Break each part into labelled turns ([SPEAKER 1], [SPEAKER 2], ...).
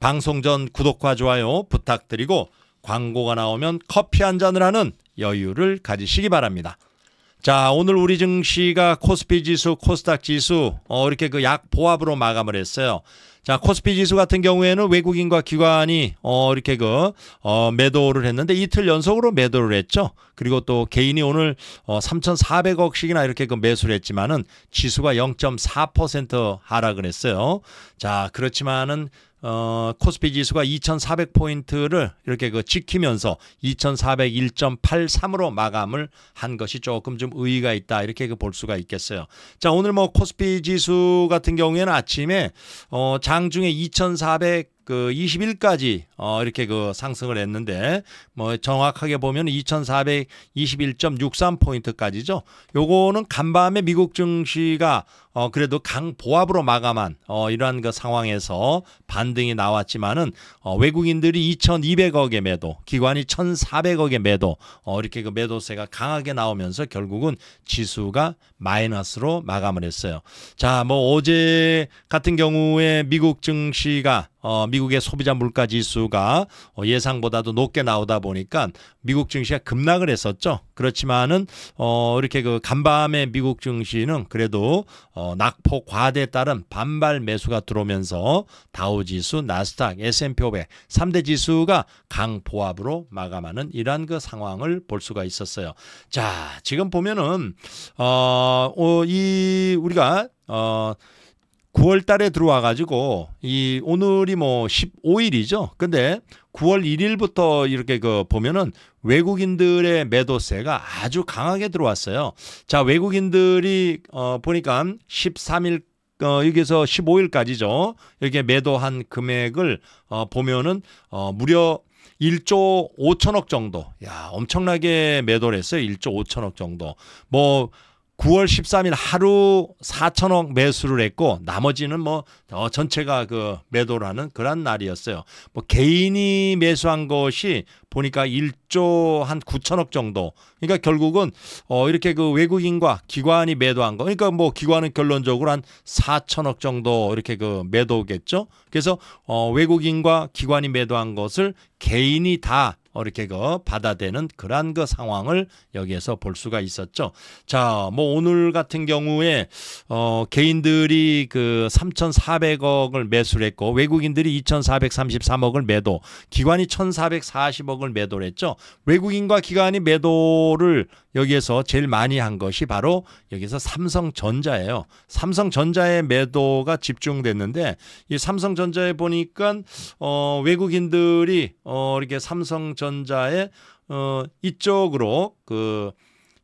[SPEAKER 1] 방송 전 구독과 좋아요 부탁드리고 광고가 나오면 커피 한 잔을 하는 여유를 가지시기 바랍니다. 자, 오늘 우리 증시가 코스피 지수, 코스닥 지수 어, 이렇게 그 약 보합으로 마감을 했어요. 자, 코스피 지수 같은 경우에는 외국인과 기관이 어, 이렇게 그 어, 매도를 했는데 이틀 연속으로 매도를 했죠. 그리고 또 개인이 오늘 어, 3,400억씩이나 이렇게 그 매수를 했지만은 지수가 0.4% 하락을 했어요. 자, 그렇지만은 어, 코스피 지수가 2,400포인트를 이렇게 그 지키면서 2,401.83으로 마감을 한 것이 조금 좀 의의가 있다. 이렇게 그볼 수가 있겠어요. 자, 오늘 뭐 코스피 지수 같은 경우에는 아침에 어, 장중에 2,400그 20일까지 어 이렇게 그 상승을 했는데 뭐 정확하게 보면 2421.63 포인트까지죠. 요거는 간밤에 미국 증시가 어 그래도 강보합으로 마감한 어 이러한 그 상황에서 반등이 나왔지만은 어 외국인들이 2,200억의 매도, 기관이 1,400억의 매도 어 이렇게 그 매도세가 강하게 나오면서 결국은 지수가 마이너스로 마감을 했어요. 자, 뭐 어제 같은 경우에 미국 증시가 어 미국 미국의 소비자 물가 지수가 어, 예상보다도 높게 나오다 보니까 미국 증시가 급락을 했었죠. 그렇지만은 어 이렇게 그 간밤에 미국 증시는 그래도 어 낙폭 과대에 따른 반발 매수가 들어오면서 다우 지수, 나스닥, S&P 500 3대 지수가 강보합으로 마감하는 이러한 그 상황을 볼 수가 있었어요. 자, 지금 보면은 어이 어, 우리가 어 9월 달에 들어와 가지고 이 오늘이 뭐 15일이죠. 근데 9월 1일부터 이렇게 그 보면은 외국인들의 매도세가 아주 강하게 들어왔어요. 자, 외국인들이 어 보니까 13일 어, 여기서 15일까지죠. 이렇게 매도한 금액을 어, 보면은 어, 무려 1조 5천억 정도. 야, 엄청나게 매도를 했어요. 1조 5천억 정도. 뭐 9월 13일 하루 4천억 매수를 했고 나머지는 뭐 어, 전체가 그 매도를 하는 그런 날이었어요. 뭐 개인이 매수한 것이 보니까 1조 한 9천억 정도. 그러니까 결국은 어 이렇게 그 외국인과 기관이 매도한 거. 그러니까 뭐 기관은 결론적으로 한 4천억 정도 이렇게 그 매도겠죠. 그래서 어 외국인과 기관이 매도한 것을 개인이 다 이렇게 그 받아대는 그러한 그 상황을 여기에서 볼 수가 있었죠. 자, 뭐 오늘 같은 경우에 어 개인들이 그 3,400억을 매수했고 외국인들이 2,433억을 매도, 기관이 1,440억을 매도를 했죠. 외국인과 기관이 매도를 여기에서 제일 많이 한 것이 바로 여기서 삼성전자예요. 삼성전자의 매도가 집중됐는데 이 삼성전자에 보니까 어 외국인들이 어 이렇게 삼성 전자의 어 이쪽으로 그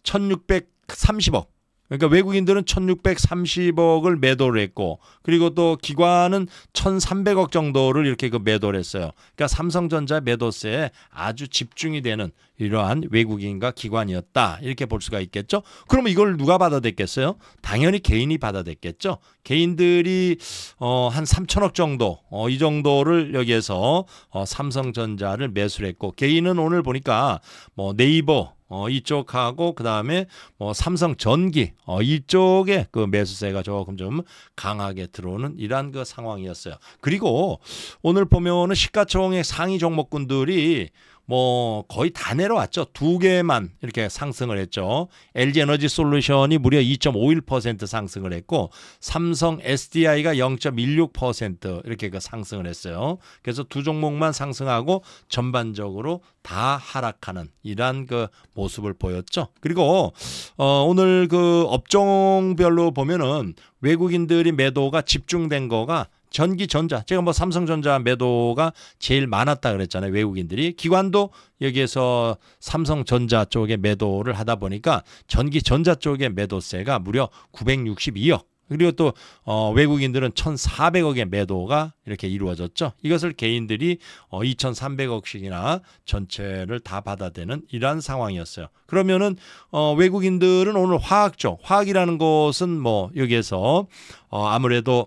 [SPEAKER 1] 1630억 그러니까 외국인들은 1630억을 매도를 했고 그리고 또 기관은 1300억 정도를 이렇게 그 매도를 했어요. 그러니까 삼성전자 매도세에 아주 집중이 되는 이러한 외국인과 기관이었다. 이렇게 볼 수가 있겠죠. 그러면 이걸 누가 받아댔겠어요? 당연히 개인이 받아댔겠죠. 개인들이 어, 한 3천억 정도 어, 이 정도를 여기에서 어, 삼성전자를 매수를 했고 개인은 오늘 보니까 뭐 네이버 어, 이쪽하고 그 다음에 뭐 삼성 전기 어, 이쪽에 그 매수세가 조금 좀 강하게 들어오는 이러한 그 상황이었어요. 그리고 오늘 보면은 시가총액 상위 종목군들이 뭐 거의 다 내려왔죠. 두 개만 이렇게 상승을 했죠. LG 에너지 솔루션이 무려 2.51% 상승을 했고 삼성 SDI가 0.16% 이렇게 그 상승을 했어요. 그래서 두 종목만 상승하고 전반적으로 다 하락하는 이러한 그 모습을 보였죠. 그리고 어 오늘 그 업종별로 보면은 외국인들이 매도가 집중된 거가 전기전자 제가 뭐 삼성전자 매도가 제일 많았다 그랬잖아요 외국인들이 기관도 여기에서 삼성전자 쪽에 매도를 하다 보니까 전기전자 쪽에 매도세가 무려 962억 그리고 또 어, 외국인들은 1,400억의 매도가 이렇게 이루어졌죠. 이것을 개인들이 어, 2,300억씩이나 전체를 다 받아대는 이러한 상황이었어요. 그러면은 어, 외국인들은 오늘 화학 쪽, 화학이라는 것은 뭐 여기에서 어, 아무래도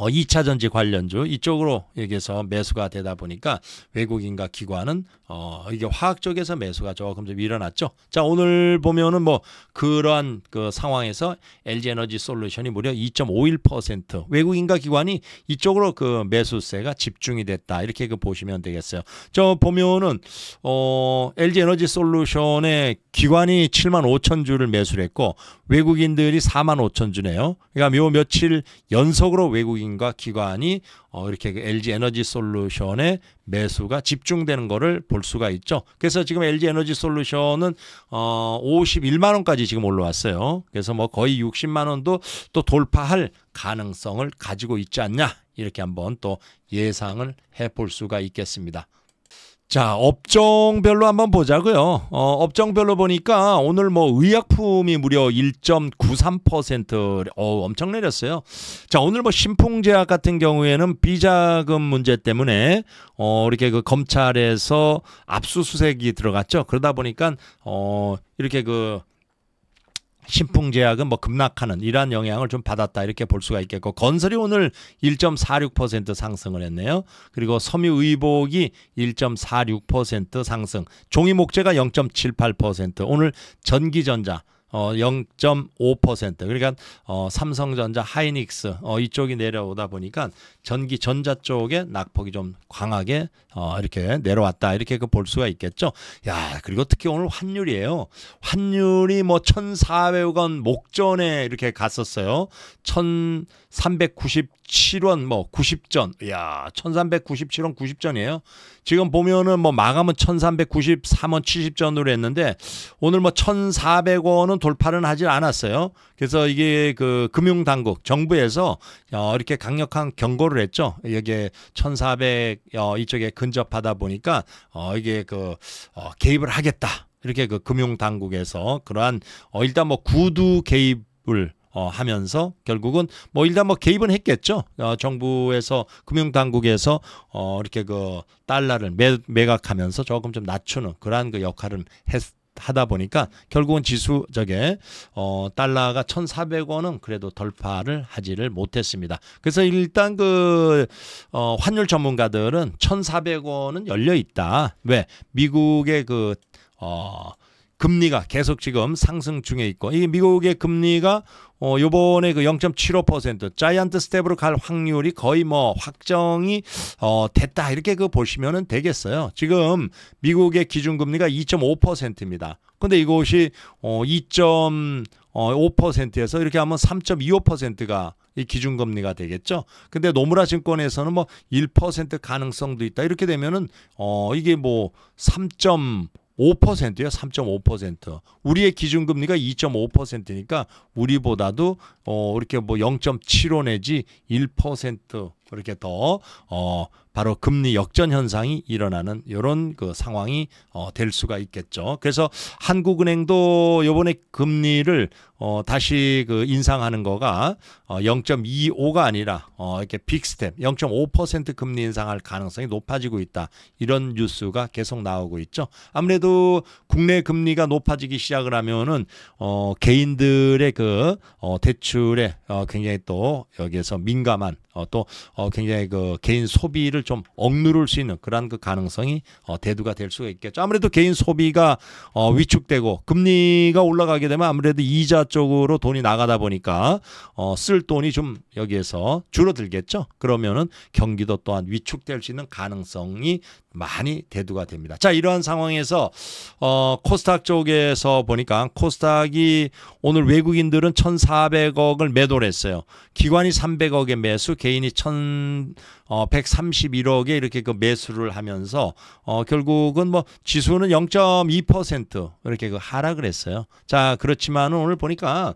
[SPEAKER 1] 어, 2차 전지 관련주 이쪽으로 얘기해서 매수가 되다 보니까 외국인과 기관은 어, 이게 화학 쪽에서 매수가 조금 좀 일어났죠. 자, 오늘 보면은 뭐 그러한 그 상황에서 LG 에너지 솔루션이 무려 2.51% 외국인과 기관이 이쪽으로 그 매수세가 집중이 됐다. 이렇게 그 보시면 되겠어요. 저 보면은 어, LG 에너지 솔루션의 기관이 7만 5천 주를 매수를 했고 외국인들이 4만 5천 주네요. 그러니까 요 며칠 연속으로 외국인과 기관이 어, 이렇게 그 LG 에너지 솔루션의 매수가 집중되는 거를 볼볼 수가 있죠. 그래서 지금 LG 에너지 솔루션은 어 51만 원까지 지금 올라왔어요. 그래서 뭐 거의 60만 원도 또 돌파할 가능성을 가지고 있지 않냐 이렇게 한번 또 예상을 해볼 수가 있겠습니다. 자, 업종별로 한번 보자고요. 어, 업종별로 보니까 오늘 뭐 의약품이 무려 1.93% 어, 엄청 내렸어요. 자, 오늘 뭐 신풍제약 같은 경우에는 비자금 문제 때문에 어, 이렇게 그 검찰에서 압수수색이 들어갔죠. 그러다 보니까 어, 이렇게 그 신풍제약은 뭐 급락하는 이러한 영향을 좀 받았다 이렇게 볼 수가 있겠고 건설이 오늘 1.46% 상승을 했네요. 그리고 섬유의복이 1.46% 상승, 종이목재가 0.78% 오늘 전기전자 어0.5% 그러니까 어 삼성전자, 하이닉스 어 이쪽이 내려오다 보니까 전기 전자 쪽에 낙폭이 좀 강하게 어 이렇게 내려왔다. 이렇게 그 볼 수가 있겠죠. 야, 그리고 특히 오늘 환율이에요. 환율이 뭐 1,400원 목전에 이렇게 갔었어요. 1 0 0 0 397원 뭐 90전. 야, 1397원 90전이에요. 지금 보면은 뭐 마감은 1393원 70전으로 했는데 오늘 뭐 1400원은 돌파는 하질 않았어요. 그래서 이게 그 금융 당국 정부에서 어, 이렇게 강력한 경고를 했죠. 여기에 1400 어, 이쪽에 근접하다 보니까 어 이게 그 어, 개입을 하겠다. 이렇게 그 금융 당국에서 그러한 어 일단 뭐 구두 개입을 어, 하면서 결국은 뭐 일단 뭐 개입은 했겠죠. 어, 정부에서 금융당국에서 어, 이렇게 그 달러를 매, 매각하면서 조금 좀 낮추는 그러한 그 역할을 했, 하다 보니까 결국은 지수 저게 어 달러가 천사백 원은 그래도 돌파를 하지를 못했습니다. 그래서 일단 그 어 환율 전문가들은 천사백 원은 열려 있다. 왜? 미국의 그어 금리가 계속 지금 상승 중에 있고 이 미국의 금리가 어 요번에 그 0.75% 자이언트 스텝으로 갈 확률이 거의 뭐 확정이 어 됐다 이렇게 그 보시면은 되겠어요. 지금 미국의 기준 금리가 2.5%입니다. 근데 이것이 어 2.5%에서 이렇게 하면 3.25%가 이 기준금리가 되겠죠. 근데 노무라 증권에서는 뭐 1% 가능성도 있다. 이렇게 되면은 어 이게 뭐 3. 5요 3.5%. 우리의 기준 금리가 2.5%니까 우리보다도 어 이렇게 뭐0.75 내지 1% 그렇게 또, 어, 바로 금리 역전 현상이 일어나는 이런 그 상황이 어, 될 수가 있겠죠. 그래서 한국은행도 요번에 금리를 어, 다시 그 인상하는 거가 어, 0.25가 아니라 어, 이렇게 빅스텝 0.5% 금리 인상할 가능성이 높아지고 있다. 이런 뉴스가 계속 나오고 있죠. 아무래도 국내 금리가 높아지기 시작을 하면은 어, 개인들의 그 어, 대출에 어, 굉장히 또 여기에서 민감한 어, 또 어, 굉장히 그 개인 소비를 좀 억누를 수 있는 그러한 그 가능성이 어, 대두가 될 수가 있겠죠. 아무래도 개인 소비가 어, 위축되고 금리가 올라가게 되면 아무래도 이자 쪽으로 돈이 나가다 보니까 어, 쓸 돈이 좀 여기에서 줄어들겠죠. 그러면은 경기도 또한 위축될 수 있는 가능성이 많이 대두가 됩니다. 자, 이러한 상황에서 어, 코스닥 쪽에서 보니까 코스닥이 오늘 외국인들은 1,400억을 매도를 했어요. 기관이 300억의 매수, 개인이 천, 1,131억에 어, 이렇게 그 매수를 하면서 어 결국은 뭐 지수는 0.2% 이렇게 그 하락을 했어요. 자, 그렇지만 오늘 보니까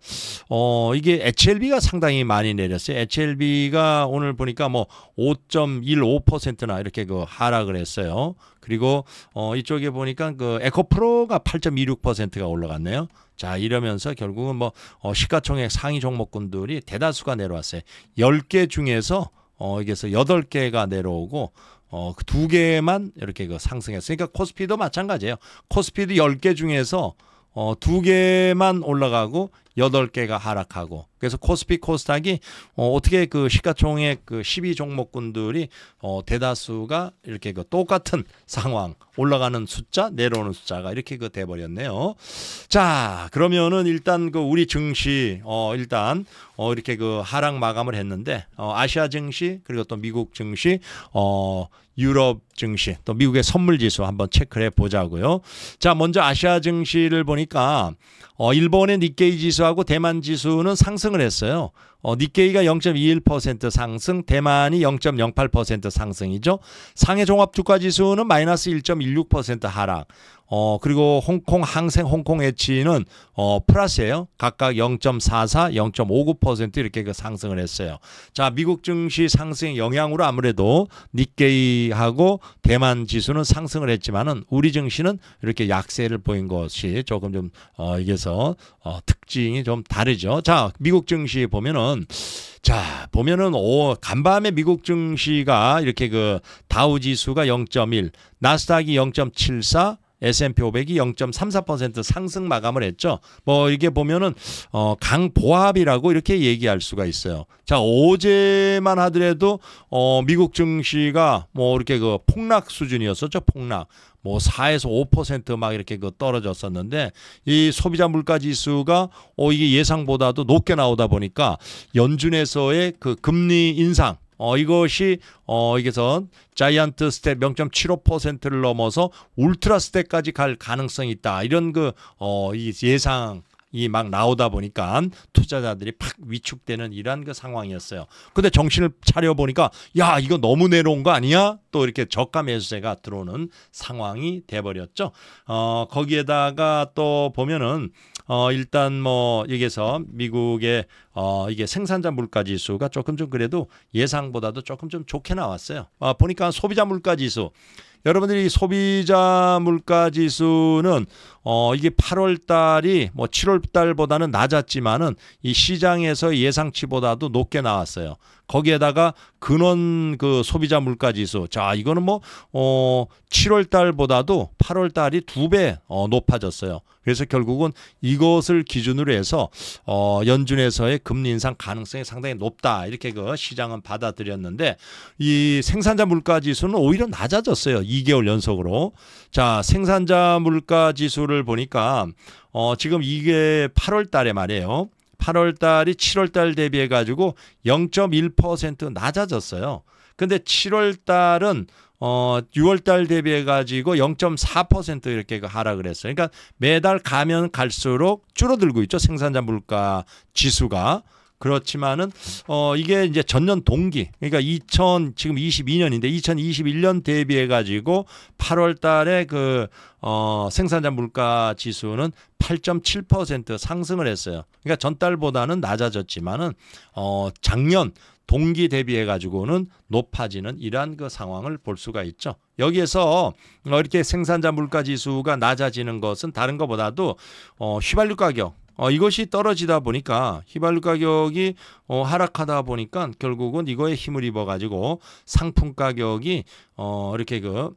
[SPEAKER 1] 어 이게 HLB가 상당히 많이 내렸어요. HLB가 오늘 보니까 뭐 5.15%나 이렇게 그 하락을 했어요. 그리고 어 이쪽에 보니까 그 에코프로가 8.26%가 올라갔네요. 자, 이러면서 결국은 뭐어 시가총액 상위 종목군들이 대다수가 내려왔어요. 10개 중에서 어 이게서 8개가 내려오고 어두 그 개만 이렇게 그 상승했으니까 그러니까 코스피도 마찬가지예요. 코스피도 10개 중에서 어, 두 개만 올라가고 여덟 개가 하락하고 그래서 코스피 코스닥이 어, 어떻게 그 시가총액 그 12종목군들이 어, 대다수가 이렇게 그 똑같은 상황 올라가는 숫자 내려오는 숫자가 이렇게 그 돼버렸네요. 자 그러면은 일단 그 우리 증시 어, 일단 어, 이렇게 그 하락 마감을 했는데 어, 아시아 증시 그리고 또 미국 증시 어, 유럽 증시 또 미국의 선물 지수 한번 체크해 보자고요. 자, 먼저 아시아 증시를 보니까 어 일본의 니케이 지수하고 대만 지수는 상승을 했어요. 어 니케이가 0.21% 상승, 대만이 0.08% 상승이죠. 상해 종합 주가 지수는 마이너스 1.16% 하락. 어, 그리고 홍콩 항생 홍콩 해치는 어, 플러스예요. 각각 0.44, 0.59% 이렇게 그 상승을 했어요. 자, 미국 증시 상승 영향으로 아무래도 니케이하고 대만 지수는 상승을 했지만은 우리 증시는 이렇게 약세를 보인 것이 조금 좀 어, 이게서 어, 특징이 좀 다르죠. 자, 미국 증시 보면은 자, 보면은 오, 간밤에 미국 증시가 이렇게 그 다우 지수가 0.1, 나스닥이 0.74 S&P 500이 0.34% 상승 마감을 했죠. 뭐 이게 보면은 어 강보합이라고 이렇게 얘기할 수가 있어요. 자, 어제만 하더라도 어 미국 증시가 뭐 이렇게 그 폭락 수준이었었죠. 폭락. 뭐 4에서 5%막 이렇게 그 떨어졌었는데 이 소비자 물가 지수가 어 이게 예상보다도 높게 나오다 보니까 연준에서의 그 금리 인상 어, 이것이 어, 여기서 자이언트 스텝 0.75%를 넘어서 울트라 스텝까지 갈 가능성이 있다. 이런 그 어, 예상 이막 나오다 보니까 투자자들이 팍 위축되는 이런그 상황이었어요. 근데 정신을 차려 보니까 야 이거 너무 내려온 거 아니야? 또 이렇게 저가 매수세가 들어오는 상황이 돼버렸죠. 어 거기에다가 또 보면은 어 일단 뭐 여기서 미국의 어 이게 생산자 물가 지수가 조금 좀 그래도 예상보다도 조금 좀 좋게 나왔어요. 아 보니까 소비자 물가 지수 여러분들이 소비자 물가 지수는 어, 이게 8월 달이 뭐 7월 달보다는 낮았지만은 이 시장에서 예상치보다도 높게 나왔어요. 거기에다가 근원 그 소비자 물가 지수. 자, 이거는 뭐, 어, 7월 달보다도 8월 달이 두 배 어, 높아졌어요. 그래서 결국은 이것을 기준으로 해서 어, 연준에서의 금리 인상 가능성이 상당히 높다. 이렇게 그 시장은 받아들였는데 이 생산자 물가 지수는 오히려 낮아졌어요. 2개월 연속으로. 자, 생산자 물가 지수를 자료를 보니까 어, 지금 이게 8월 달에 말이에요. 8월 달이 7월 달 대비해 가지고 0.1% 낮아졌어요. 근데 7월 달은 어 6월 달 대비해 가지고 0.4% 이렇게 그 하락을 했어요. 그러니까 매달 가면 갈수록 줄어들고 있죠. 생산자 물가 지수가. 그렇지만은 어 이게 이제 전년 동기 그러니까 2000 지금 22년인데 2021년 대비해 가지고 8월 달에 그 어 생산자 물가 지수는 8.7% 상승을 했어요. 그러니까 전달보다는 낮아졌지만은 어 작년 동기 대비해 가지고는 높아지는 이러한 그 상황을 볼 수가 있죠. 여기에서 어, 이렇게 생산자 물가 지수가 낮아지는 것은 다른 것보다도 어 휘발유 가격 어, 이것이 떨어지다 보니까 휘발유 가격이 어, 하락하다 보니까 결국은 이거에 힘을 입어 가지고 상품 가격이 어, 이렇게 그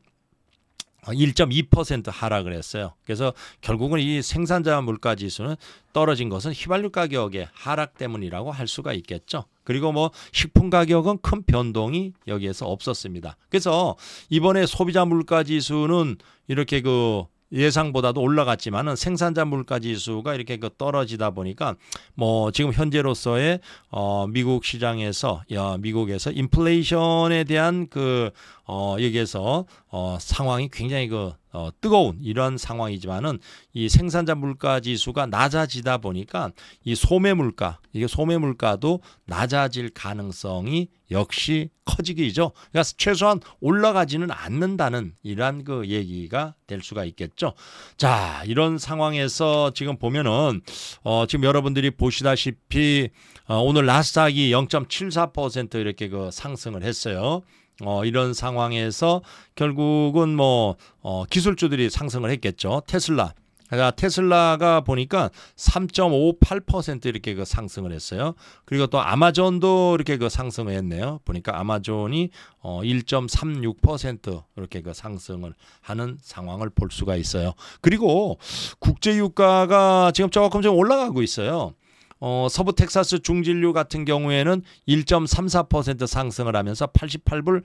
[SPEAKER 1] 1.2% 어, 하락을 했어요. 그래서 결국은 이 생산자 물가 지수는 떨어진 것은 휘발유 가격의 하락 때문이라고 할 수가 있겠죠. 그리고 뭐 식품 가격은 큰 변동이 여기에서 없었습니다. 그래서 이번에 소비자 물가 지수는 이렇게 그 예상보다도 올라갔지만은 생산자 물가 지수가 이렇게 그 떨어지다 보니까 뭐 지금 현재로서의 어 미국 시장에서 야 미국에서 인플레이션에 대한 그 어, 여기에서 어, 상황이 굉장히 그 어, 뜨거운 이런 상황이지만은 이 생산자 물가 지수가 낮아지다 보니까 이 소매 물가 이게 소매 물가도 낮아질 가능성이 역시 커지기죠. 그러니까 최소한 올라가지는 않는다는 이러한 그 얘기가 될 수가 있겠죠. 자, 이런 상황에서 지금 보면은 어, 지금 여러분들이 보시다시피 어, 오늘 나스닥이 0.74% 이렇게 그 상승을 했어요. 어, 이런 상황에서 결국은 뭐 어, 기술주들이 상승을 했겠죠. 테슬라. 그러니까 테슬라가 보니까 3.58% 이렇게 그 상승을 했어요. 그리고 또 아마존도 이렇게 그 상승을 했네요. 보니까 아마존이 어 1.36% 이렇게 그 상승을 하는 상황을 볼 수가 있어요. 그리고 국제 유가가 지금 조금 좀 올라가고 있어요. 어, 서부 텍사스 중진류 같은 경우에는 1.34% 상승을 하면서 88불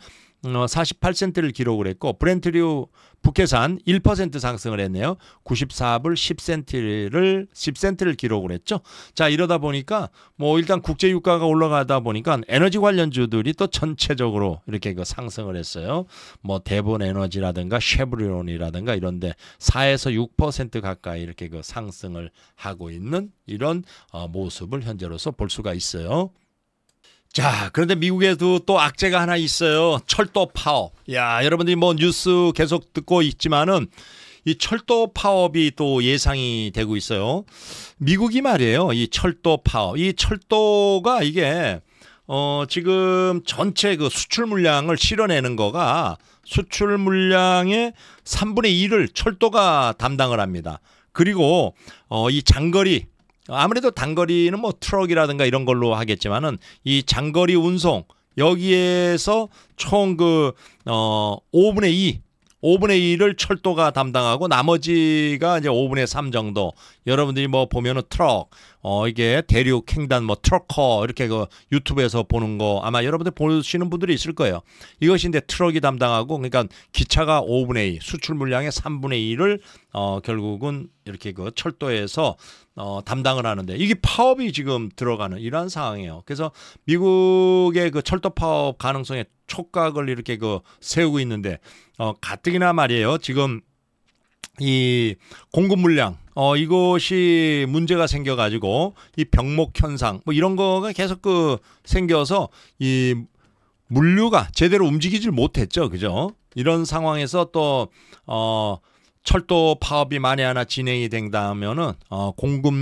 [SPEAKER 1] 어, 48센트를 기록을 했고 브렌트류 북해산 1% 상승을 했네요. 94불 10센트를 10센트를 기록을 했죠. 자, 이러다 보니까 뭐 일단 국제 유가가 올라가다 보니까 에너지 관련주들이 또 전체적으로 이렇게 그 상승을 했어요. 뭐 대본 에너지라든가 쉐브리온이라든가 이런데 4에서 6% 가까이 이렇게 그 상승을 하고 있는 이런 어, 모습을 현재로서 볼 수가 있어요. 자, 그런데 미국에도 또 악재가 하나 있어요. 철도 파업. 야, 여러분들이 뭐 뉴스 계속 듣고 있지만은 이 철도 파업이 또 예상이 되고 있어요. 미국이 말이에요. 이 철도 파업. 이 철도가 이게 어, 지금 전체 그 수출 물량을 실어내는 거가 수출 물량의 3분의 1을 철도가 담당을 합니다. 그리고 어, 이 장거리 아무래도 단거리는 뭐 트럭이라든가 이런 걸로 하겠지만은 이 장거리 운송 여기에서 총 그어 5분의 2 5분의 1을 철도가 담당하고 나머지가 이제 5분의 3 정도. 여러분들이 뭐 보면은 트럭, 어 이게 대륙 횡단 뭐 트럭커 이렇게 그 유튜브에서 보는 거 아마 여러분들 보시는 분들이 있을 거예요. 이것이 이제 트럭이 담당하고 그러니까 기차가 5분의 2 수출 물량의 3분의 1을 어 결국은 이렇게 그 철도에서 어 담당을 하는데 이게 파업이 지금 들어가는 이러한 상황이에요. 그래서 미국의 그 철도 파업 가능성에 촉각을 이렇게 그 세우고 있는데 어 가뜩이나 말이에요. 지금 이 공급 물량 어 이것이 문제가 생겨 가지고 이 병목 현상 뭐 이런 거가 계속 그 생겨서 이 물류가 제대로 움직이질 못했죠. 그죠? 이런 상황에서 또어 철도 파업이 만에 하나 진행이 된다면은 어, 공급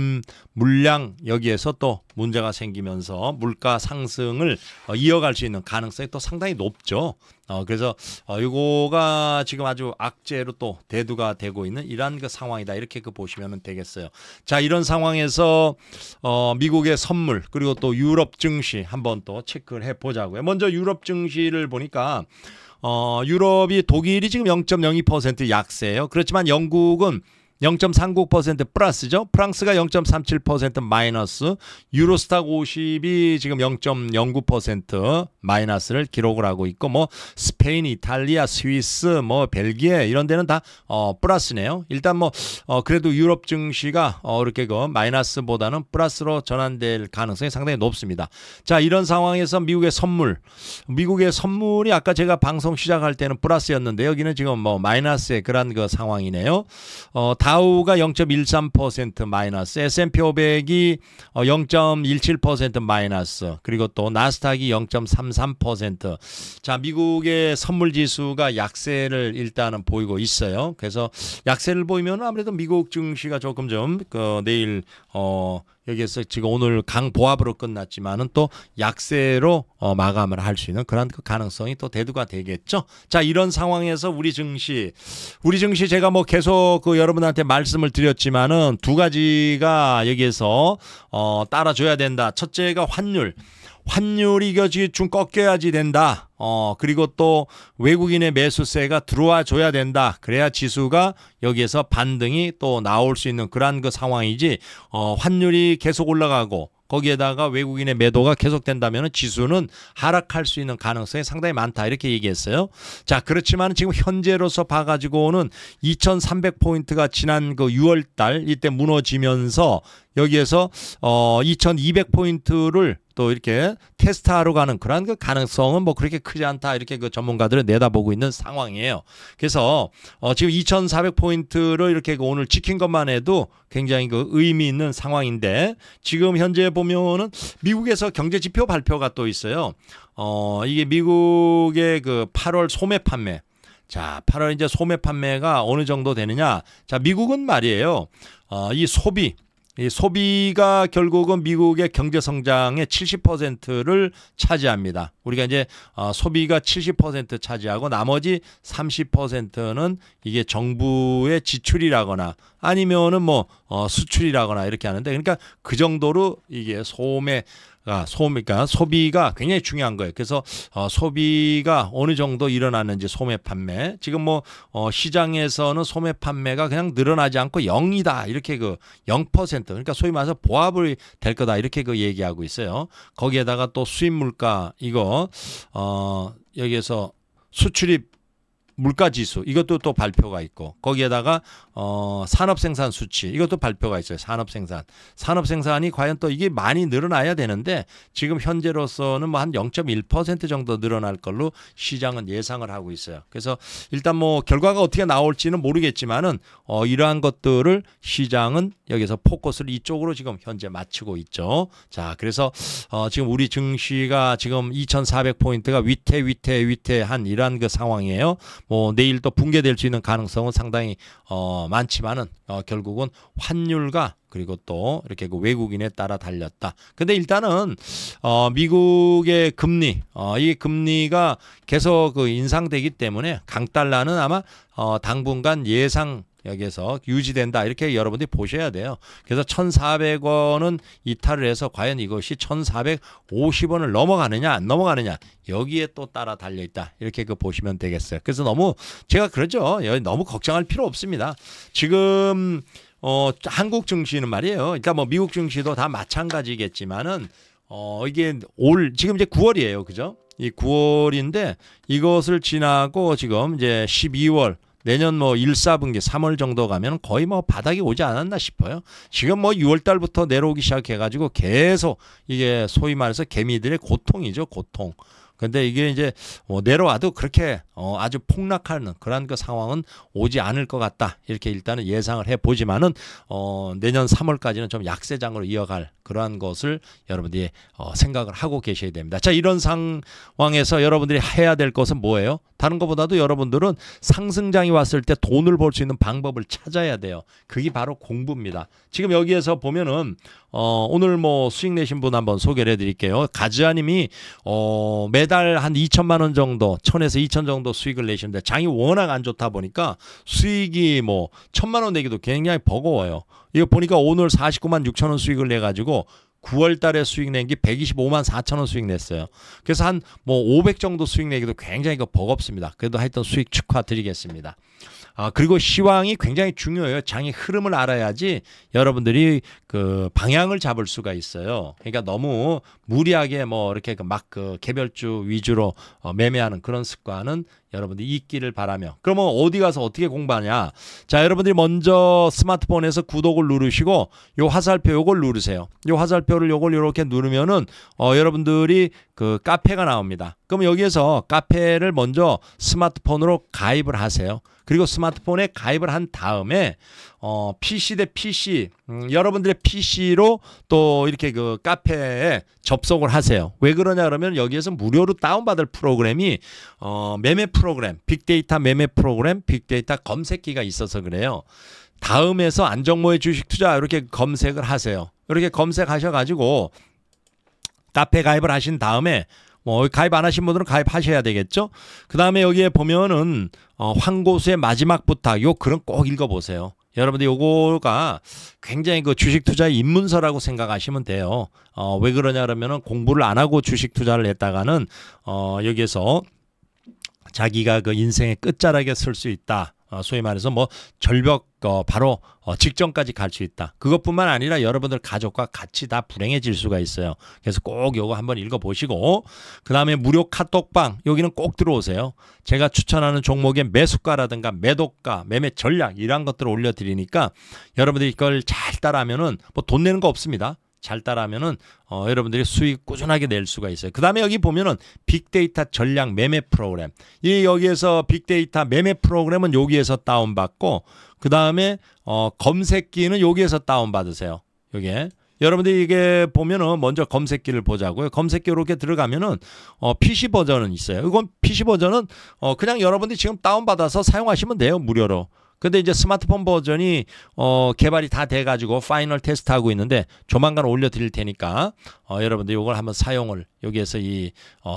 [SPEAKER 1] 물량 여기에서 또 문제가 생기면서 물가 상승을 어, 이어갈 수 있는 가능성이 또 상당히 높죠. 어, 그래서 어, 이거가 지금 아주 악재로 또 대두가 되고 있는 이러그 상황이다 이렇게 그보시면 되겠어요. 자 이런 상황에서 어, 미국의 선물 그리고 또 유럽 증시 한번 또 체크를 해보자고요. 먼저 유럽 증시를 보니까 어, 유럽이 독일이 지금 0.02% 약세예요. 그렇지만 영국은 0.39% 플러스죠. 프랑스가 0.37% 마이너스, 유로스탁 50이 지금 0.09% 마이너스를 기록을 하고 있고 뭐 스페인, 이탈리아, 스위스, 뭐 벨기에 이런 데는 다 어, 플러스네요. 일단 뭐 어, 그래도 유럽 증시가 어, 이렇게 그 마이너스보다는 플러스로 전환될 가능성이 상당히 높습니다. 자, 이런 상황에서 미국의 선물, 미국의 선물이 아까 제가 방송 시작할 때는 플러스였는데 여기는 지금 뭐 마이너스의 그런 그 상황이네요. 어, 다우가 0.13% 마이너스, S&P 500이 0.17% 마이너스, 그리고 또 나스닥이 0.33%. 자, 미국의 선물 지수가 약세를 일단은 보이고 있어요. 그래서 약세를 보이면 아무래도 미국 증시가 조금 좀 그 내일 어 여기에서 지금 오늘 강보합으로 끝났지만은 또 약세로 어, 마감을 할 수 있는 그런 그 가능성이 또 대두가 되겠죠. 자 이런 상황에서 우리 증시, 우리 증시 제가 뭐 계속 그 여러분한테 말씀을 드렸지만은 두 가지가 여기에서 어, 따라줘야 된다. 첫째가 환율. 환율이 좀 꺾여야지 된다. 어, 그리고 또 외국인의 매수세가 들어와 줘야 된다. 그래야 지수가 여기에서 반등이 또 나올 수 있는 그러한 그 상황이지, 어, 환율이 계속 올라가고, 거기에다가 외국인의 매도가 계속된다면 지수는 하락할 수 있는 가능성이 상당히 많다 이렇게 얘기했어요. 자 그렇지만 지금 현재로서 봐가지고는 2,300포인트가 지난 그 6월달 이때 무너지면서 여기에서 어 2200포인트를 또 이렇게 테스트하러 가는 그런그 가능성은 뭐 그렇게 크지 않다 이렇게 그 전문가들은 내다보고 있는 상황이에요. 그래서 어 지금 2,400포인트를 이렇게 그 오늘 지킨 것만 해도 굉장히 그 의미 있는 상황인데 지금 현재 보면은 미국에서 경제 지표 발표가 또 있어요. 어 이게 미국의 그 8월 소매 판매 자, 8월 이제 소매 판매가 어느 정도 되느냐? 자, 미국은 말이에요. 어, 이 소비 이 소비가 결국은 미국의 경제 성장의 70%를 차지합니다. 우리가 이제 어, 소비가 70% 차지하고 나머지 30%는 이게 정부의 지출이라거나 아니면은 뭐 어, 수출이라거나 이렇게 하는데 그러니까 그 정도로 이게 소매 아, 소매, 그니까 소비가 굉장히 중요한 거예요. 그래서 어, 소비가 어느 정도 일어나는지 소매 판매. 지금 뭐 어, 시장에서는 소매 판매가 그냥 늘어나지 않고 0이다. 이렇게 그 0% 그러니까 소위 말해서 보합을 될 거다. 이렇게 그 얘기하고 있어요. 거기에다가 또 수입 물가 이거 어 여기에서 수출입 물가 지수 이것도 또 발표가 있고 거기에다가 어 산업 생산 수치 이것도 발표가 있어요. 산업 생산. 산업 생산이 과연 또 이게 많이 늘어나야 되는데 지금 현재로서는 뭐 한 0.1% 정도 늘어날 걸로 시장은 예상을 하고 있어요. 그래서 일단 뭐 결과가 어떻게 나올지는 모르겠지만은 어 이러한 것들을 시장은 여기서 포커스를 이쪽으로 지금 현재 맞추고 있죠. 자, 그래서 어 지금 우리 증시가 지금 2400 포인트가 위태 위태 위태한 이러한 그 상황이에요. 뭐 내일 또 붕괴될 수 있는 가능성은 상당히 어 많지만은 어 결국은 환율과 그리고 또 이렇게 그 외국인에 따라 달렸다. 근데 일단은 어 미국의 금리 어 이 금리가 계속 그 인상되기 때문에 강달러는 아마 어 당분간 예상 여기에서 유지된다 이렇게 여러분들이 보셔야 돼요. 그래서 1,400원은 이탈을 해서 과연 이것이 1,450원을 넘어가느냐 안 넘어가느냐 여기에 또 따라 달려 있다 이렇게 그 보시면 되겠어요. 그래서 너무 제가 그러죠. 너무 걱정할 필요 없습니다. 지금 어 한국 증시는 말이에요. 그러니까 뭐 미국 증시도 다 마찬가지겠지만은 어 이게 올 지금 이제 9월이에요, 그죠? 이 9월인데 이것을 지나고 지금 이제 12월 내년 뭐 1, 4분기 3월 정도 가면 거의 뭐 바닥이 오지 않았나 싶어요. 지금 뭐 6월 달부터 내려오기 시작해 가지고 계속 이게 소위 말해서 개미들의 고통이죠. 고통. 근데 이게 이제 뭐 내려와도 그렇게 어, 아주 폭락하는 그런 그 상황은 오지 않을 것 같다 이렇게 일단은 예상을 해보지만은 어, 내년 3월까지는 좀 약세장으로 이어갈 그러한 것을 여러분들이 어, 생각을 하고 계셔야 됩니다. 자, 이런 상황에서 여러분들이 해야 될 것은 뭐예요? 다른 것보다도 여러분들은 상승장이 왔을 때 돈을 벌 수 있는 방법을 찾아야 돼요. 그게 바로 공부입니다. 지금 여기에서 보면은 어, 오늘 뭐 수익 내신 분 한번 소개를 해드릴게요. 가즈아님이 어, 매달 한 2천만 원 정도, 천에서 2천 정도 수익을 내시는데 장이 워낙 안 좋다 보니까 수익이 뭐 천만 원 내기도 굉장히 버거워요. 이거 보니까 오늘 49만 6천 원 수익을 내 가지고 9월 달에 수익 낸 게 125만 4천 원 수익 냈어요. 그래서 한 뭐 500 정도 수익 내기도 굉장히 그 버겁습니다. 그래도 하여튼 수익 축하드리겠습니다. 아, 그리고 시황이 굉장히 중요해요. 장의 흐름을 알아야지 여러분들이 그 방향을 잡을 수가 있어요. 그러니까 너무 무리하게 뭐 이렇게 막그 그 개별주 위주로 어, 매매하는 그런 습관은 여러분들이 있기를 바라며 그러면 어디 가서 어떻게 공부하냐 자 여러분들이 먼저 스마트폰에서 구독을 누르시고 요 화살표 요걸 누르세요 요 화살표를 요걸 요렇게 누르면은 어 여러분들이 그 카페가 나옵니다 그럼 여기에서 카페를 먼저 스마트폰으로 가입을 하세요 그리고 스마트폰에 가입을 한 다음에 어 PC 대 PC 음, 여러분들의 PC로 또 이렇게 그 카페에 접속을 하세요 왜 그러냐 그러면 여기에서 무료로 다운받을 프로그램이 어 매매 프로그램, 빅데이터 매매 프로그램, 빅데이터 검색기가 있어서 그래요. 다음에서 안정모의 주식 투자 이렇게 검색을 하세요. 이렇게 검색하셔가지고 카페 가입을 하신 다음에 뭐 가입 안 하신 분들은 가입하셔야 되겠죠. 그 다음에 여기에 보면은 어, 황고수의 마지막 부탁 요 글은 꼭 읽어보세요. 여러분들 요거가 굉장히 그 주식 투자의 입문서라고 생각하시면 돼요. 어, 왜 그러냐 그러면은 공부를 안 하고 주식 투자를 했다가는 어, 여기에서 자기가 그 인생의 끝자락에 설 수 있다. 어, 소위 말해서 뭐 절벽 어, 바로 어, 직전까지 갈 수 있다. 그것뿐만 아니라 여러분들 가족과 같이 다 불행해질 수가 있어요. 그래서 꼭 요거 한번 읽어보시고 그 다음에 무료 카톡방 여기는 꼭 들어오세요. 제가 추천하는 종목의 매수가라든가 매도가, 매매 전략 이런 것들을 올려드리니까 여러분들이 이걸 잘 따라하면은 뭐 돈 내는 거 없습니다. 잘 따라하면은 어, 여러분들이 수익 꾸준하게 낼 수가 있어요. 그 다음에 여기 보면은 빅데이터 전략 매매 프로그램. 이 여기에서 빅데이터 매매 프로그램은 여기에서 다운받고 그 다음에 어, 검색기는 여기에서 다운받으세요. 여기에. 여러분들이 이게 보면은 먼저 검색기를 보자고요. 검색기 이렇게 들어가면은 어, PC 버전은 있어요. 이건 PC 버전은 어, 그냥 여러분들이 지금 다운받아서 사용하시면 돼요. 무료로. 근데 이제 스마트폰 버전이 어 개발이 다 돼 가지고 파이널 테스트 하고 있는데 조만간 올려 드릴 테니까 어 여러분들 이걸 한번 사용을 여기에서 이어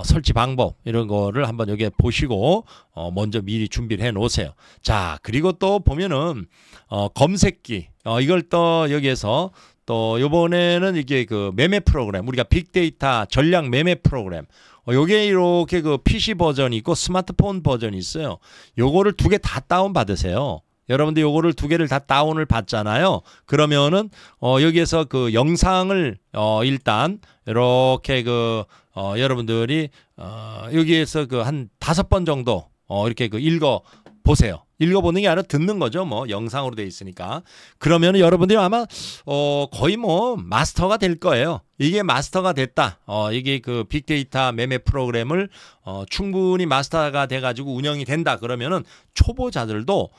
[SPEAKER 1] 설치 방법 이런 거를 한번 여기에 보시고 어 먼저 미리 준비를 해 놓으세요. 자, 그리고 또 보면은 어 검색기 어 이걸 또 여기에서 또 요번에는 이게 그 매매 프로그램 우리가 빅데이터 전략 매매 프로그램 어, 요게 이렇게 그 PC 버전이 있고 스마트폰 버전이 있어요. 요거를 두 개 다 다운 받으세요. 여러분들 요거를 두 개를 다 다운을 받잖아요. 그러면은 어 여기에서 그 영상을 어 일단 이렇게 그어 여러분들이 어 여기에서 그 한 다섯 번 정도 어 이렇게 그 읽어 보세요. 읽어보는 게 아니라 듣는 거죠. 뭐 영상으로 돼 있으니까. 그러면 여러분들이 아마 어 거의 뭐 마스터가 될 거예요. 이게 마스터가 됐다. 어 이게 그 빅데이터 매매 프로그램을 어 충분히 마스터가 돼 가지고 운영이 된다. 그러면은 초보자들도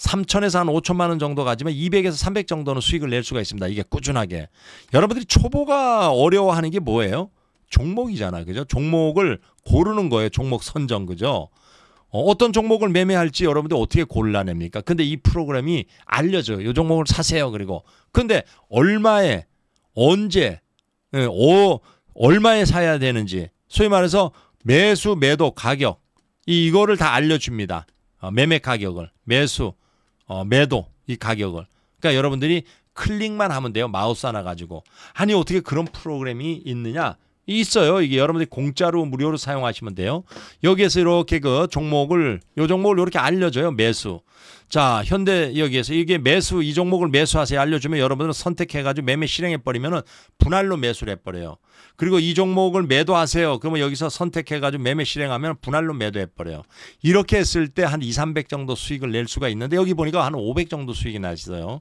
[SPEAKER 1] 3천에서 한 5천만 원 정도 가지만 200에서 300 정도는 수익을 낼 수가 있습니다. 이게 꾸준하게. 여러분들이 초보가 어려워하는 게 뭐예요? 종목이잖아. 요 그죠? 종목을 고르는 거예요. 종목 선정. 그죠? 어, 떤 종목을 매매할지 여러분들 어떻게 골라냅니까? 근데 이 프로그램이 알려줘요. 이 종목을 사세요. 그리고. 근데 얼마에, 언제, 예, 어, 얼마에 사야 되는지. 소위 말해서 매수, 매도, 가격. 이거를 다 알려줍니다. 어, 매매 가격을 매수 어, 매도 이 가격을. 그러니까 여러분들이 클릭만 하면 돼요. 마우스 하나 가지고. 아니 어떻게 그런 프로그램이 있느냐? 있어요. 이게 여러분들이 공짜로 무료로 사용하시면 돼요. 여기에서 이렇게 그 종목을 요 종목을 이렇게 알려줘요. 매수. 자 현대 여기에서 이게 매수 이 종목을 매수하세요 알려주면 여러분들은 선택해가지고 매매 실행해버리면은 분할로 매수를 해버려요. 그리고 이 종목을 매도하세요. 그러면 여기서 선택해가지고 매매 실행하면 분할로 매도해버려요. 이렇게 했을 때 한 2, 300 정도 수익을 낼 수가 있는데 여기 보니까 한 500 정도 수익이 나시어요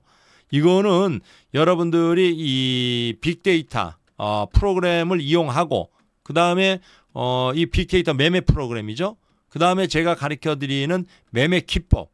[SPEAKER 1] 이거는 여러분들이 이 빅데이터 어, 프로그램을 이용하고 그 다음에 어, 이 빅데이터 매매 프로그램이죠. 그 다음에 제가 가르쳐드리는 매매 기법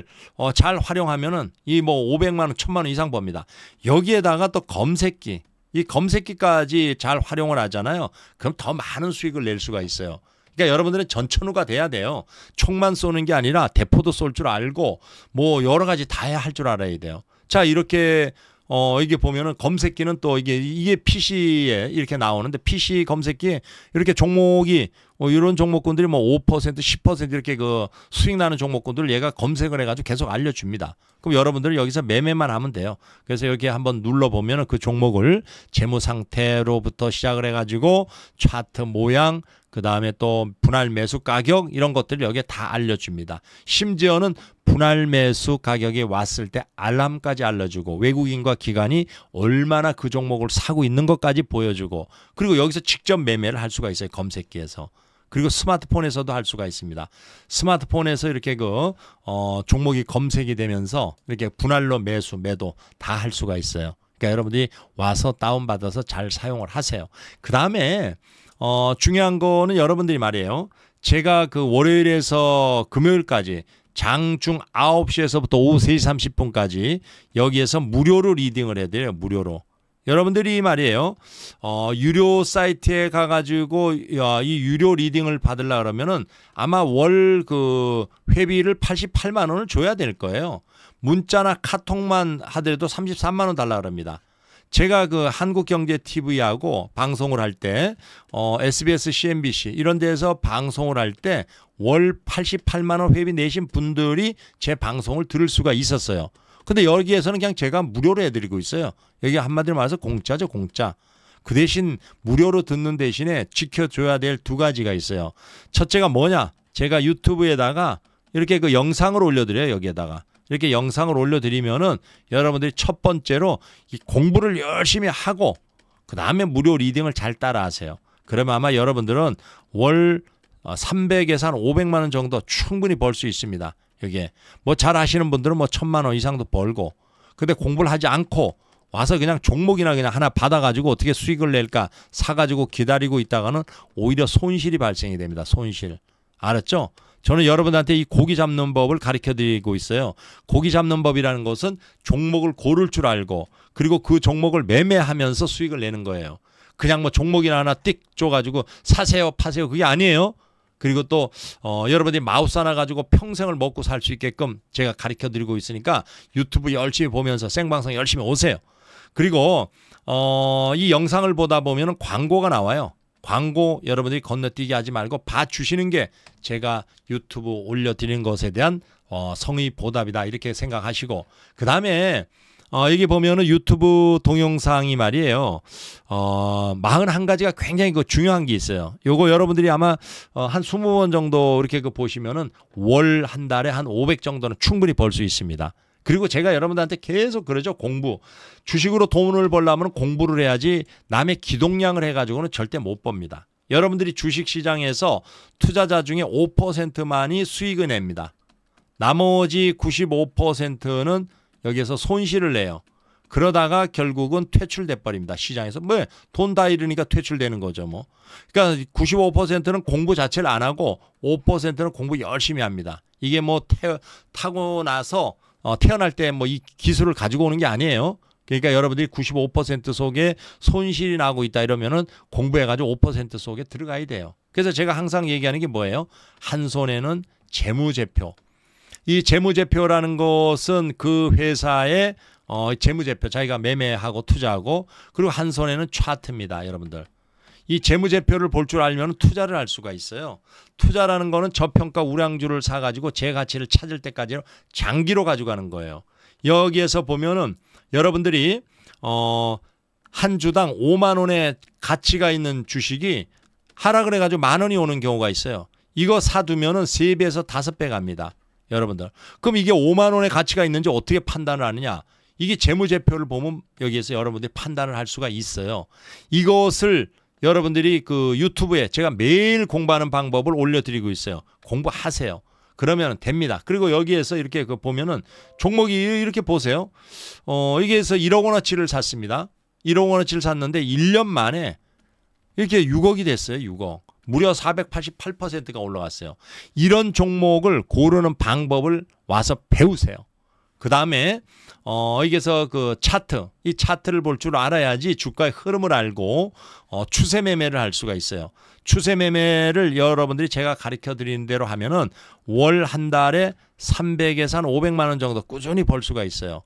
[SPEAKER 1] 이거를 어, 잘 활용하면은 이 뭐 500만 원, 1000만 원 이상 법니다. 여기에다가 또 검색기 이 검색기까지 잘 활용을 하잖아요. 그럼 더 많은 수익을 낼 수가 있어요. 그러니까 여러분들은 전천후가 돼야 돼요. 총만 쏘는 게 아니라 대포도 쏠 줄 알고 뭐 여러 가지 다 할 줄 알아야 돼요. 자 이렇게 어 이게 보면은 검색기는 또 이게 이게 PC에 이렇게 나오는데 PC 검색기에 이렇게 종목이 뭐 이런 종목군들이 뭐5% 10% 이렇게 그 수익 나는 종목군들을 얘가 검색을 해가지고 계속 알려줍니다. 그럼 여러분들은 여기서 매매만 하면 돼요. 그래서 여기 한번 눌러보면 그 종목을 재무 상태로부터 시작을 해가지고 차트 모양 그 다음에 또 분할 매수 가격 이런 것들을 여기에 다 알려줍니다. 심지어는 분할 매수 가격이 왔을 때 알람까지 알려주고 외국인과 기관이 얼마나 그 종목을 사고 있는 것까지 보여주고 그리고 여기서 직접 매매를 할 수가 있어요. 검색기에서. 그리고 스마트폰에서도 할 수가 있습니다. 스마트폰에서 이렇게 그 어, 종목이 검색이 되면서 이렇게 분할로 매수, 매도 다 할 수가 있어요. 그러니까 여러분들이 와서 다운받아서 잘 사용을 하세요. 그 다음에 어, 중요한 거는 여러분들이 말이에요. 제가 그 월요일에서 금요일까지 장중 9시에서부터 오후 3시 30분까지 여기에서 무료로 리딩을 해드려요. 무료로. 여러분들이 말이에요. 어, 유료 사이트에 가가지고 야, 이 유료 리딩을 받으려 그러면은 아마 월 그 회비를 88만 원을 줘야 될 거예요. 문자나 카톡만 하더라도 33만 원 달라 그럽니다. 제가 그 한국경제TV하고 방송을 할 때, 어, SBS, CNBC 이런 데서 방송을 할 때 월 88만원 회비 내신 분들이 제 방송을 들을 수가 있었어요. 근데 여기에서는 그냥 제가 무료로 해드리고 있어요. 여기 한마디로 말해서 공짜죠, 공짜. 그 대신 무료로 듣는 대신에 지켜줘야 될 두 가지가 있어요. 첫째가 뭐냐? 제가 유튜브에다가 이렇게 그 영상을 올려드려요, 여기에다가. 이렇게 영상을 올려드리면은 여러분들이 첫 번째로 이 공부를 열심히 하고 그 다음에 무료 리딩을 잘 따라하세요. 그러면 아마 여러분들은 월 300에서 어, 한 500만 원 정도 충분히 벌 수 있습니다. 여기에 뭐잘아시는 분들은 뭐 천만 원 이상도 벌고 근데 공부를 하지 않고 와서 그냥 종목이나 그냥 하나 받아가지고 어떻게 수익을 낼까 사가지고 기다리고 있다가는 오히려 손실이 발생이 됩니다. 손실. 알았죠? 저는 여러분한테 이 고기 잡는 법을 가르쳐 드리고 있어요. 고기 잡는 법이라는 것은 종목을 고를 줄 알고 그리고 그 종목을 매매하면서 수익을 내는 거예요. 그냥 뭐 종목이나 하나 띡 줘가지고 사세요 파세요 그게 아니에요. 그리고 또 어, 여러분들이 마우스 하나 가지고 평생을 먹고 살 수 있게끔 제가 가르쳐 드리고 있으니까 유튜브 열심히 보면서 생방송 열심히 오세요. 그리고 어, 이 영상을 보다 보면 광고가 나와요. 광고 여러분들이 건너뛰기 하지 말고 봐주시는 게 제가 유튜브 올려드리는 것에 대한 어, 성의 보답이다 이렇게 생각하시고 그 다음에 어, 여기 보면은 유튜브 동영상이 말이에요. 어, 41가지가 굉장히 그 중요한 게 있어요. 요거 여러분들이 아마 어, 한 20번 정도 이렇게 그 보시면은 월 한 달에 한 500 정도는 충분히 벌 수 있습니다. 그리고 제가 여러분들한테 계속 그러죠. 공부. 주식으로 돈을 벌려면 공부를 해야지 남의 기동량을 해가지고는 절대 못 법니다. 여러분들이 주식시장에서 투자자 중에 5%만이 수익을 냅니다. 나머지 95%는 여기에서 손실을 내요. 그러다가 결국은 퇴출돼 버립니다. 시장에서 뭐 돈 다 잃으니까 퇴출되는 거죠, 뭐. 그러니까 95%는 공부 자체를 안 하고 5%는 공부 열심히 합니다. 이게 뭐 태, 타고 나서 어, 태어날 때 뭐 이 기술을 가지고 오는 게 아니에요. 그러니까 여러분들이 95% 속에 손실이 나고 있다 이러면은 공부해 가지고 5% 속에 들어가야 돼요. 그래서 제가 항상 얘기하는 게 뭐예요? 한 손에는 재무제표, 이 재무제표라는 것은 그 회사의 어, 재무제표 자기가 매매하고 투자하고 그리고 한 손에는 차트입니다 여러분들 이 재무제표를 볼 줄 알면 투자를 할 수가 있어요 투자라는 거는 저평가 우량주를 사가지고 제 가치를 찾을 때까지 장기로 가져가는 거예요 여기에서 보면은 여러분들이 어, 한 주당 5만 원의 가치가 있는 주식이 하락을 해가지고 만 원이 오는 경우가 있어요 이거 사두면은 3배에서 5배 갑니다 여러분들. 그럼 이게 5만 원의 가치가 있는지 어떻게 판단을 하느냐? 이게 재무제표를 보면 여기에서 여러분들이 판단을 할 수가 있어요. 이것을 여러분들이 그 유튜브에 제가 매일 공부하는 방법을 올려드리고 있어요. 공부하세요. 그러면 됩니다. 그리고 여기에서 이렇게 그 보면은 종목이 이렇게 보세요. 어, 여기에서 1억 원어치를 샀습니다. 1억 원어치를 샀는데 1년 만에 이렇게 6억이 됐어요. 6억. 무려 488%가 올라갔어요. 이런 종목을 고르는 방법을 와서 배우세요. 그 다음에 어 여기서 그 차트 이 차트를 볼 줄 알아야지 주가의 흐름을 알고 어 추세 매매를 할 수가 있어요. 추세 매매를 여러분들이 제가 가르쳐 드리는 대로 하면은 월 한 달에 300에서 한 500만 원 정도 꾸준히 벌 수가 있어요.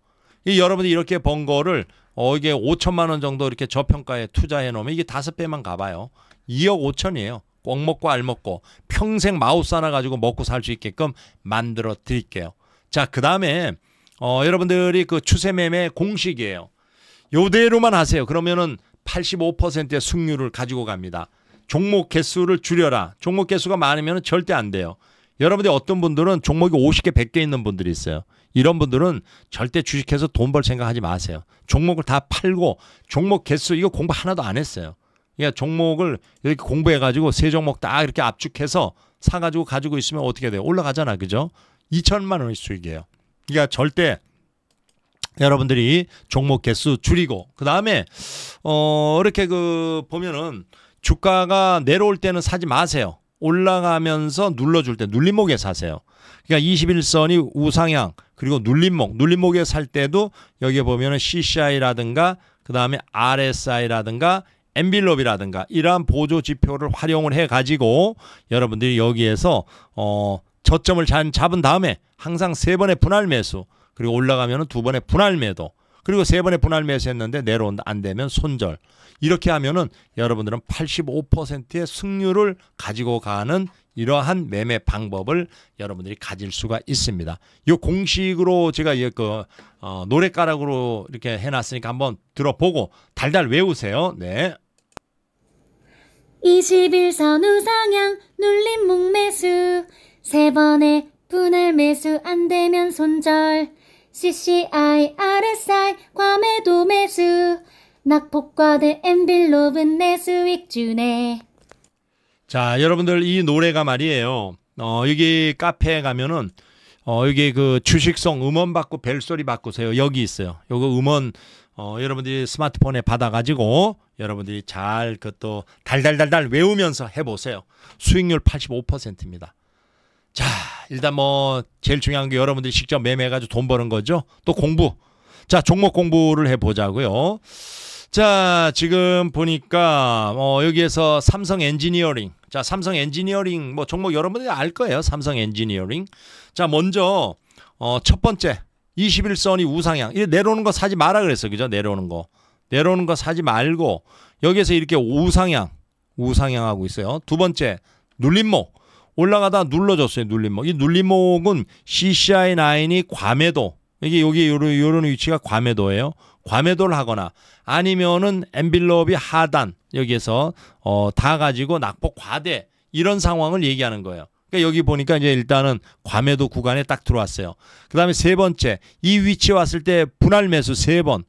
[SPEAKER 1] 이 여러분들이 이렇게 번 거를 어 이게 5천만 원 정도 이렇게 저평가에 투자해 놓으면 이게 5 배만 가봐요. 2억 5천이에요. 꼭 먹고 알 먹고 평생 마우스 하나 가지고 먹고 살 수 있게끔 만들어 드릴게요. 자, 그 다음에 어, 여러분들이 그 추세 매매 공식이에요. 요대로만 하세요. 그러면은 85%의 승률을 가지고 갑니다. 종목 개수를 줄여라. 종목 개수가 많으면 절대 안 돼요. 여러분들 어떤 분들은 종목이 50개, 100개 있는 분들이 있어요. 이런 분들은 절대 주식해서 돈 벌 생각하지 마세요. 종목을 다 팔고 종목 개수 이거 공부 하나도 안 했어요. 그러니까 종목을 이렇게 공부해가지고 세 종목 딱 이렇게 압축해서 사가지고 가지고 있으면 어떻게 돼요? 올라가잖아, 그죠? 2천만 원의 수익이에요. 그러니까 절대 여러분들이 종목 개수 줄이고 그 다음에 어 이렇게 그 보면은 주가가 내려올 때는 사지 마세요. 올라가면서 눌러줄 때 눌림목에 사세요. 그러니까 21선이 우상향 그리고 눌림목 눌림목에 살 때도 여기에 보면은 CCI라든가 그 다음에 RSI라든가 엔빌롭이라든가 이러한 보조 지표를 활용을 해 가지고 여러분들이 여기에서 어 저점을 잘 잡은 다음에 항상 세 번의 분할 매수 그리고 올라가면 두 번의 분할 매도 그리고 세 번의 분할 매수했는데 내려온다 안 되면 손절 이렇게 하면은 여러분들은 85%의 승률을 가지고 가는 이러한 매매 방법을 여러분들이 가질 수가 있습니다. 이 공식으로 제가 그 어, 노래가락으로 이렇게 해놨으니까 한번 들어보고 달달 외우세요. 네. 21선 우상향 눌림 목매수 세 번의 분할 매수 안 되면 손절 CCI, RSI, 과매도 매수 낙폭과대 엔빌 로브내 수익 주네 자 여러분들 이 노래가 말이에요 어 여기 카페에 가면은 어 여기 그 주식성 음원 받고 벨소리 바꾸세요 여기 있어요 요거 음원 어 여러분들이 스마트폰에 받아가지고 여러분들이 잘 그것도 달달달달 외우면서 해보세요. 수익률 85%입니다. 자, 일단 뭐 제일 중요한 게 여러분들이 직접 매매해가지고 돈 버는 거죠. 또 공부. 자, 종목 공부를 해보자고요. 자, 지금 보니까 어, 여기에서 삼성 엔지니어링. 자, 삼성 엔지니어링 뭐 종목 여러분들이 알 거예요. 삼성 엔지니어링. 자, 먼저 어, 첫 번째 21선이 우상향. 이 내려오는 거 사지 마라 그랬어. 그죠? 내려오는 거. 내려오는 거 사지 말고 여기에서 이렇게 우상향 우상향하고 있어요. 두 번째 눌림목 올라가다 눌러줬어요. 눌림목 이 눌림목은 CCI9이 과매도 이게 여기 요런, 요런 위치가 과매도예요. 과매도를 하거나 아니면은 엠빌롭이 하단 여기에서 어, 다 가지고 낙폭 과대 이런 상황을 얘기하는 거예요. 그러니까 여기 보니까 이제 일단은 과매도 구간에 딱 들어왔어요. 그 다음에 세 번째 이 위치 왔을 때 분할 매수 세 번.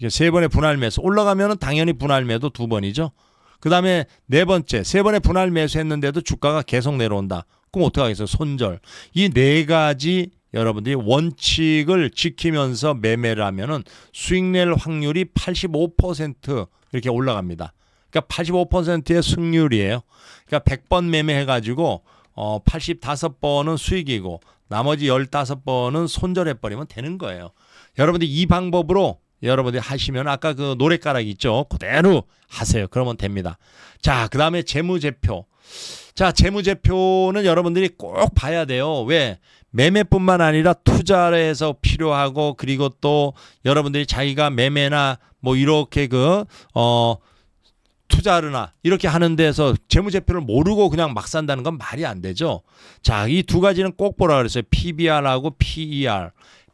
[SPEAKER 1] 이게 세 번의 분할 매수 올라가면은 당연히 분할 매도 두 번이죠. 그다음에 네 번째 세 번의 분할 매수했는데도 주가가 계속 내려온다. 그럼 어떻게 하겠어요? 손절. 이 네 가지 여러분들이 원칙을 지키면서 매매를 하면은 수익 낼 확률이 85% 이렇게 올라갑니다. 그러니까 85%의 승률이에요. 그러니까 100번 매매해 가지고 어 85번은 수익이고 나머지 15번은 손절해 버리면 되는 거예요. 여러분들 이 방법으로 여러분들이 하시면 아까 그 노래가락 있죠. 그대로 하세요. 그러면 됩니다. 자, 그 다음에 재무제표. 자, 재무제표는 여러분들이 꼭 봐야 돼요. 왜? 매매뿐만 아니라 투자를 해서 필요하고 그리고 또 여러분들이 자기가 매매나 뭐 이렇게 그, 어, 투자를나 이렇게 하는 데서 재무제표를 모르고 그냥 막 산다는 건 말이 안 되죠. 자, 이 두 가지는 꼭 보라 그랬어요. PBR하고 PER.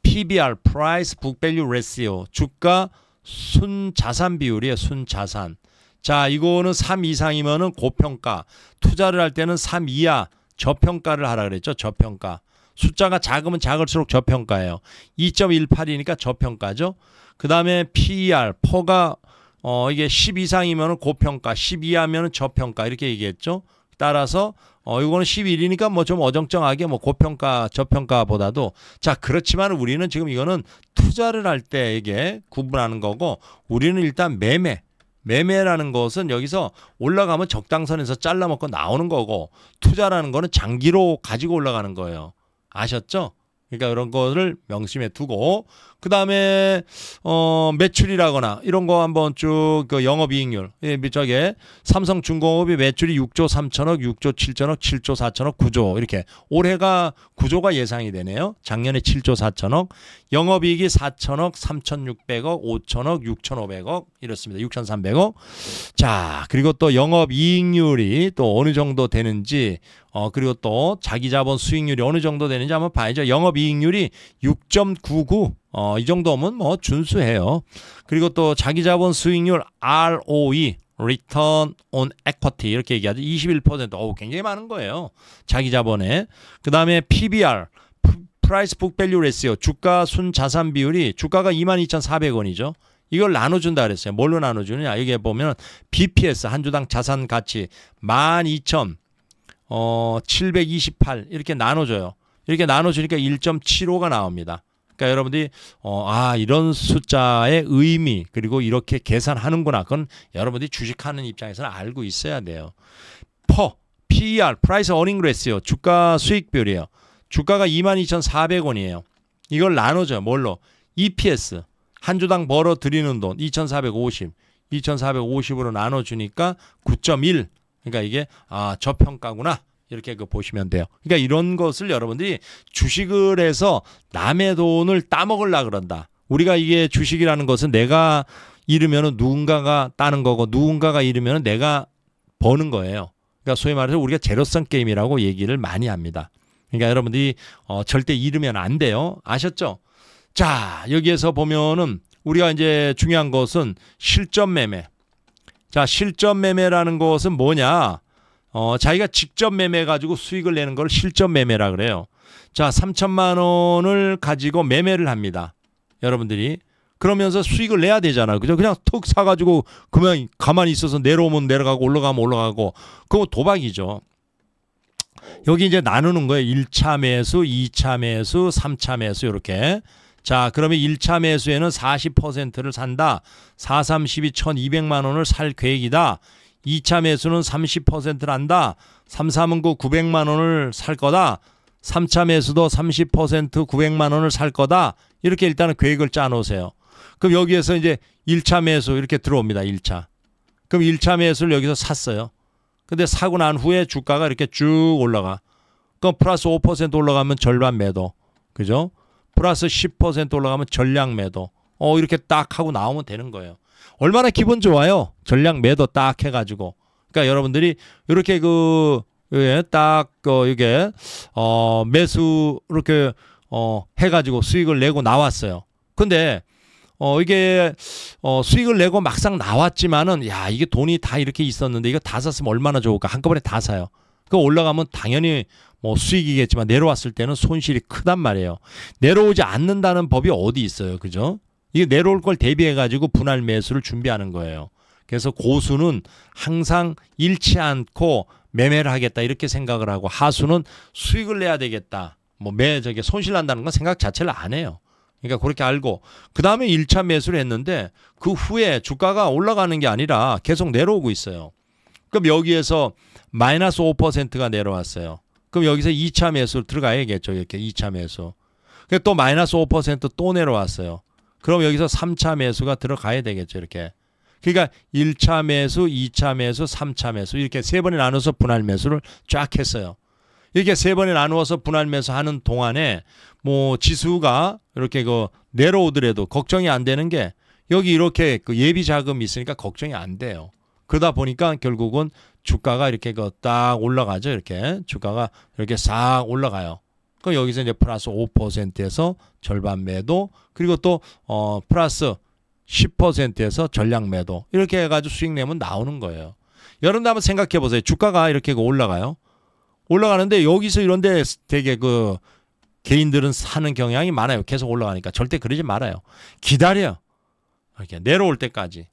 [SPEAKER 1] PBR (Price Book Value Ratio) 주가 순자산 비율이에요. 순자산. 자, 이거는 3 이상이면은 고평가. 투자를 할 때는 3 이하 저평가를 하라 그랬죠. 저평가. 숫자가 작으면 작을수록 저평가예요. 2.18이니까 저평가죠. 그다음에 PER, 퍼가 어 이게 10 이상이면은 고평가, 10 이하면은 저평가 이렇게 얘기했죠. 따라서 어 이거는 11이니까 뭐 좀 어정쩡하게 뭐 고평가 저평가보다도 자 그렇지만 우리는 지금 이거는 투자를 할때에게 구분하는 거고 우리는 일단 매매 매매라는 것은 여기서 올라가면 적당선에서 잘라먹고 나오는 거고 투자라는 거는 장기로 가지고 올라가는 거예요. 아셨죠? 그러니까 이런 것을 명심해 두고 그 다음에 어 매출이라거나 이런 거 한번 쭉 그 영업이익률 예, 저게 삼성중공업이 매출이 6조 3천억, 6조 7천억, 7조 4천억, 9조 이렇게 올해가 9조가 예상이 되네요. 작년에 7조 4천억, 영업이익이 4천억, 3,600억, 5천억, 6,500억 이렇습니다. 6,300억. 자 그리고 또 영업이익률이 또 어느 정도 되는지 어, 그리고 또 자기 자본 수익률이 어느 정도 되는지 한번 봐야죠. 영업이익률이 6.99. 어, 이 정도면 뭐 준수해요. 그리고 또 자기 자본 수익률 ROE. Return on Equity 이렇게 얘기하죠. 21% 어우 굉장히 많은 거예요. 자기 자본에. 그 다음에 PBR Price Book Value Ratio 주가 순 자산 비율이 주가가 22,400원이죠. 이걸 나눠준다 그랬어요. 뭘로 나눠주느냐. 여기에 보면 BPS 한 주당 자산 가치 12,000 어, 728 이렇게 나눠줘요. 이렇게 나눠주니까 1.75가 나옵니다. 그러니까 여러분들이 어, 아 이런 숫자의 의미 그리고 이렇게 계산하는구나. 그건 여러분들이 주식하는 입장에서는 알고 있어야 돼요. 퍼 PER (price earning ratio) 주가 수익별이에요 주가가 22,400원이에요. 이걸 나눠줘요. 뭘로? EPS 한 주당 벌어 들이는 돈 2,450 2,450으로 나눠주니까 9.1 그러니까 이게 아 저평가구나 이렇게 그 보시면 돼요. 그러니까 이런 것을 여러분들이 주식을 해서 남의 돈을 따먹을라 그런다. 우리가 이게 주식이라는 것은 내가 잃으면 누군가가 따는 거고 누군가가 잃으면 내가 버는 거예요. 그러니까 소위 말해서 우리가 제로성 게임이라고 얘기를 많이 합니다. 그러니까 여러분들이 어, 절대 잃으면 안 돼요. 아셨죠? 자, 여기에서 보면은 우리가 이제 중요한 것은 실전 매매. 자, 실전 매매라는 것은 뭐냐? 어, 자기가 직접 매매 가지고 수익을 내는 걸 실전 매매라 그래요. 자, 3천만 원을 가지고 매매를 합니다. 여러분들이 그러면서 수익을 내야 되잖아. 그죠? 그냥 턱 사가지고 그냥 가만히 있어서 내려오면 내려가고 올라가면 올라가고 그거 도박이죠. 여기 이제 나누는 거예요. 1차 매수, 2차 매수, 3차 매수 이렇게. 자, 그러면 1차 매수에는 40%를 산다. 432 1200만 원을 살 계획이다. 2차 매수는 30%를 한다. 339 900만 원을 살 거다. 3차 매수도 30% 900만 원을 살 거다. 이렇게 일단은 계획을 짜 놓으세요. 그럼 여기에서 이제 1차 매수 이렇게 들어옵니다. 1차. 그럼 1차 매수를 여기서 샀어요. 근데 사고 난 후에 주가가 이렇게 쭉 올라가. 그럼 플러스 5% 올라가면 절반 매도. 그죠? 플러스 10% 올라가면 전량 매도. 어 이렇게 딱 하고 나오면 되는 거예요. 얼마나 기분 좋아요. 전량 매도 딱 해가지고. 그러니까 여러분들이 이렇게 그 예, 딱, 어, 이게, 어, 매수, 이렇게, 어, 해가지고 수익을 내고 나왔어요. 근데, 어, 이게, 어, 수익을 내고 막상 나왔지만은, 야, 이게 돈이 다 이렇게 있었는데, 이거 다 샀으면 얼마나 좋을까. 한꺼번에 다 사요. 그 올라가면 당연히 뭐 수익이겠지만 내려왔을 때는 손실이 크단 말이에요. 내려오지 않는다는 법이 어디 있어요. 그죠? 이게 내려올 걸 대비해 가지고 분할 매수를 준비하는 거예요. 그래서 고수는 항상 잃지 않고 매매를 하겠다 이렇게 생각을 하고 하수는 수익을 내야 되겠다. 뭐 매 저게 손실 난다는 건 생각 자체를 안 해요. 그러니까 그렇게 알고 그 다음에 1차 매수를 했는데 그 후에 주가가 올라가는 게 아니라 계속 내려오고 있어요. 그럼 여기에서 마이너스 5%가 내려왔어요. 그럼 여기서 2차 매수 로 들어가야겠죠. 이렇게 2차 매수. 그러니까 또 마이너스 5%또 내려왔어요. 그럼 여기서 3차 매수가 들어가야 되겠죠. 이렇게. 그러니까 1차 매수, 2차 매수, 3차 매수 이렇게 세 번에 나눠서 분할 매수를 쫙 했어요. 이렇게 세 번에 나누어서 분할 매수하는 동안에 뭐 지수가 이렇게 그 내려오더라도 걱정이 안 되는 게 여기 이렇게 그 예비 자금이 있으니까 걱정이 안 돼요. 그러다 보니까 결국은 주가가 이렇게 그딱 올라가죠. 이렇게 주가가 이렇게 싹 올라가요. 그 여기서 이제 플러스 5%에서 절반 매도 그리고 또어 플러스 10%에서 전량 매도 이렇게 해가지고 수익 내면 나오는 거예요. 여러분들 한번 생각해 보세요. 주가가 이렇게 그 올라가요. 올라가는데 여기서 이런데 되게 그 개인들은 사는 경향이 많아요. 계속 올라가니까 절대 그러지 말아요. 기다려. 이렇게 내려올 때까지.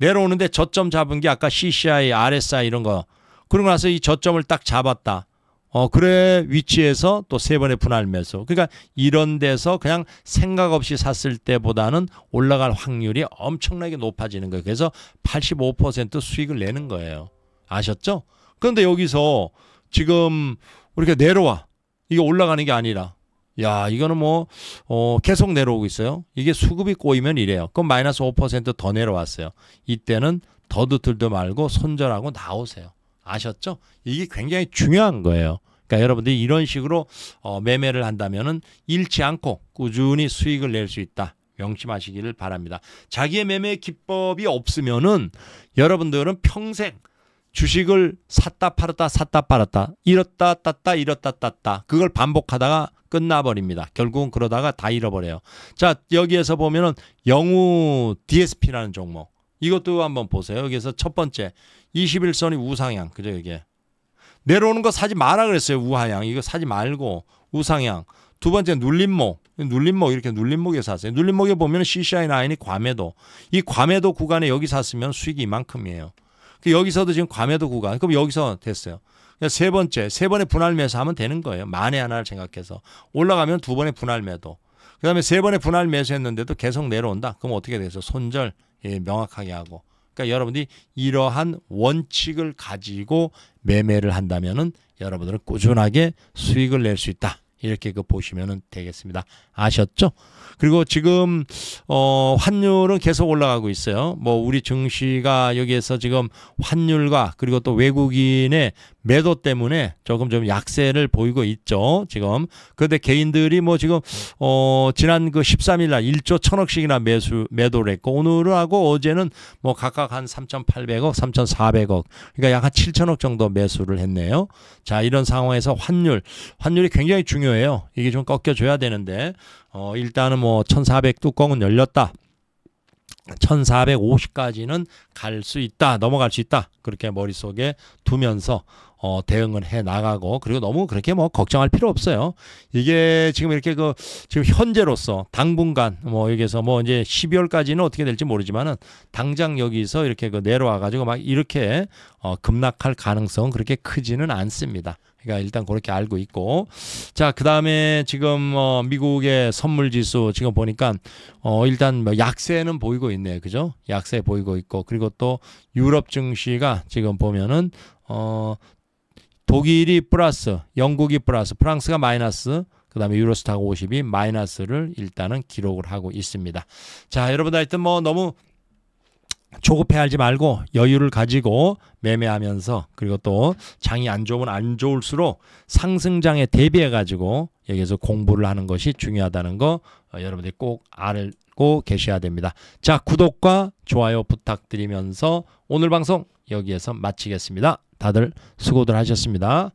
[SPEAKER 1] 내려오는데 저점 잡은 게 아까 CCI, RSI 이런 거. 그러고 나서 이 저점을 딱 잡았다. 어, 그래 위치에서 또 세 번의 분할 매수. 그러니까 이런 데서 그냥 생각 없이 샀을 때보다는 올라갈 확률이 엄청나게 높아지는 거예요. 그래서 85% 수익을 내는 거예요. 아셨죠? 그런데 여기서 지금 우리가 내려와. 이게 올라가는 게 아니라 야, 이거는 뭐, 어, 계속 내려오고 있어요. 이게 수급이 꼬이면 이래요. 그럼 마이너스 5%더 내려왔어요. 이때는 더듬들도 말고 손절하고 나오세요. 아셨죠? 이게 굉장히 중요한 거예요. 그러니까 여러분들이 이런 식으로 어, 매매를 한다면은 잃지 않고 꾸준히 수익을 낼 수 있다. 명심하시기를 바랍니다. 자기의 매매 기법이 없으면은 여러분들은 평생 주식을 샀다 팔았다 샀다 팔았다 잃었다 땄다 잃었다 땄다 그걸 반복하다가 끝나버립니다. 결국은 그러다가 다 잃어버려요. 자 여기에서 보면은 영우 DSP라는 종목 이것도 한번 보세요. 여기서 첫 번째 21선이 우상향 그죠 이게 내려오는 거 사지 마라 그랬어요 우하향 이거 사지 말고 우상향 두 번째 눌림목 눌림목 이렇게 눌림목에 샀어요. 눌림목에 보면 CCI 라인이 과매도 이 과매도 구간에 여기 샀으면 수익이 이만큼이에요. 그 여기서도 지금 과매도 구간. 그럼 여기서 됐어요. 그러니까 세 번째, 세 번의 분할 매수 하면 되는 거예요. 만에 하나를 생각해서. 올라가면 두 번의 분할 매도. 그 다음에 세 번의 분할 매수했는데도 계속 내려온다. 그럼 어떻게 되죠? 손절 예, 명확하게 하고. 그러니까 여러분들이 이러한 원칙을 가지고 매매를 한다면은 여러분들은 꾸준하게 수익을 낼 수 있다. 이렇게 그 보시면 되겠습니다. 아셨죠? 그리고 지금 어 환율은 계속 올라가고 있어요. 뭐 우리 증시가 여기에서 지금 환율과 그리고 또 외국인의 매도 때문에 조금 좀 약세를 보이고 있죠. 지금 그런데 개인들이 뭐 지금 어 지난 그 13일 날 1조 1 0 0 0억씩이나 매수 매도를 했고 오늘은 하고 어제는 뭐 각각 한 3,800억, 3,400억 그러니까 약 한 7천억 정도 매수를 했네요. 자, 이런 상황에서 환율 환율이 굉장히 중요해요. 이게 좀 꺾여 줘야 되는데 어, 일단은 뭐 1400 뚜껑은 열렸다. 1450까지는 갈 수 있다. 넘어갈 수 있다. 그렇게 머릿속에 두면서 어, 대응을해 나가고 그리고 너무 그렇게 뭐 걱정할 필요 없어요. 이게 지금 이렇게 그 지금 현재로서 당분간 뭐 여기서 뭐 이제 12월까지는 어떻게 될지 모르지만은 당장 여기서 이렇게 그 내려와 가지고 막 이렇게 어, 급락할 가능성은 그렇게 크지는 않습니다. 그러니까 일단 그렇게 알고 있고 자 그다음에 지금 어 미국의 선물 지수 지금 보니까 어 일단 뭐 약세는 보이고 있네 그죠 약세 보이고 있고 그리고 또 유럽 증시가 지금 보면은 어 독일이 플러스, 영국이 플러스, 프랑스가 마이너스, 그 다음에 유로스타 5 2 마이너스를 일단은 기록을 하고 있습니다. 자, 여러분들 하여튼 뭐 너무 조급해하지 말고 여유를 가지고 매매하면서 그리고 또 장이 안 좋으면 안 좋을수록 상승장에 대비해 가지고 여기서 공부를 하는 것이 중요하다는 거 어, 여러분들이 꼭 알고 계셔야 됩니다. 자 구독과 좋아요 부탁드리면서 오늘 방송 여기에서 마치겠습니다. 다들 수고들 하셨습니다.